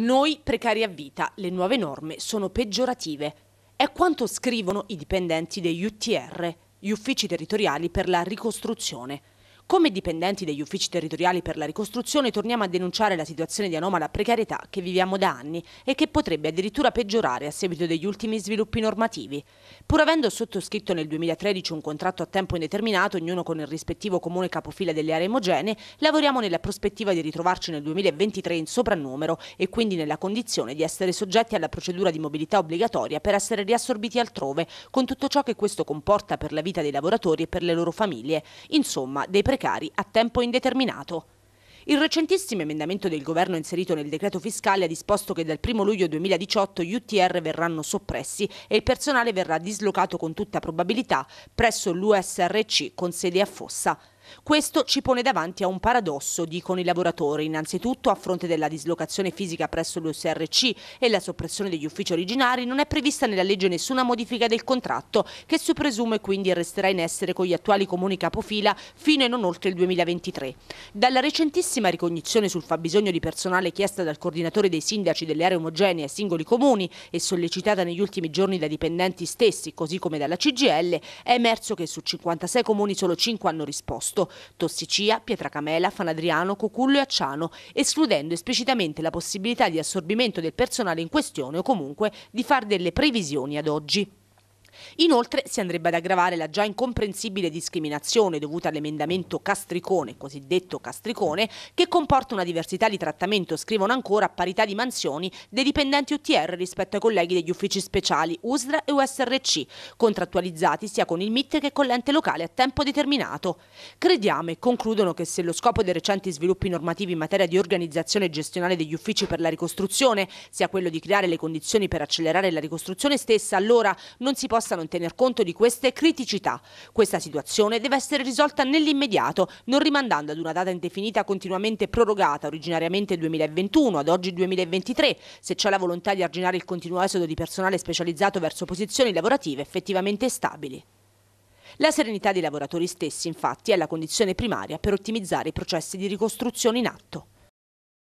Noi precari a vita, le nuove norme sono peggiorative. È quanto scrivono i dipendenti degli UTR, gli uffici territoriali per la ricostruzione. Come dipendenti degli uffici territoriali per la ricostruzione torniamo a denunciare la situazione di anomala precarietà che viviamo da anni e che potrebbe addirittura peggiorare a seguito degli ultimi sviluppi normativi. Pur avendo sottoscritto nel 2013 un contratto a tempo indeterminato, ognuno con il rispettivo comune capofila delle aree omogenee, lavoriamo nella prospettiva di ritrovarci nel 2023 in soprannumero e quindi nella condizione di essere soggetti alla procedura di mobilità obbligatoria per essere riassorbiti altrove, con tutto ciò che questo comporta per la vita dei lavoratori e per le loro famiglie. Insomma, dei precari precari a tempo indeterminato. Il recentissimo emendamento del governo inserito nel decreto fiscale ha disposto che dal 1 luglio 2018 gli UTR verranno soppressi e il personale verrà dislocato con tutta probabilità presso l'USRC con sede a Fossa. Questo ci pone davanti a un paradosso, dicono i lavoratori. Innanzitutto, a fronte della dislocazione fisica presso l'USRC e la soppressione degli uffici originari, non è prevista nella legge nessuna modifica del contratto, che si presume quindi resterà in essere con gli attuali comuni capofila fino e non oltre il 2023. Dalla recentissima ricognizione sul fabbisogno di personale chiesta dal coordinatore dei sindaci delle aree omogenee ai singoli comuni e sollecitata negli ultimi giorni da dipendenti stessi, così come dalla CGL, è emerso che su 56 comuni solo 5 hanno risposto. Agosto, Tossicia, Pietracamela, Fanadriano, Cocullo e Acciano, escludendo esplicitamente la possibilità di assorbimento del personale in questione o comunque di far delle previsioni ad oggi. Inoltre si andrebbe ad aggravare la già incomprensibile discriminazione dovuta all'emendamento Castricone, cosiddetto Castricone, che comporta una diversità di trattamento, scrivono ancora, a parità di mansioni dei dipendenti UTR rispetto ai colleghi degli uffici speciali USDRA e USRC, contrattualizzati sia con il MIT che con l'ente locale a tempo determinato. Crediamo e concludono che se lo scopo dei recenti sviluppi normativi in materia di organizzazione gestionale degli uffici per la ricostruzione sia quello di creare le condizioni per accelerare la ricostruzione stessa, allora non si possa possa non tener conto di queste criticità. Questa situazione deve essere risolta nell'immediato, non rimandando ad una data indefinita continuamente prorogata, originariamente 2021, ad oggi 2023, se c'è la volontà di arginare il continuo esodo di personale specializzato verso posizioni lavorative effettivamente stabili. La serenità dei lavoratori stessi, infatti, è la condizione primaria per ottimizzare i processi di ricostruzione in atto.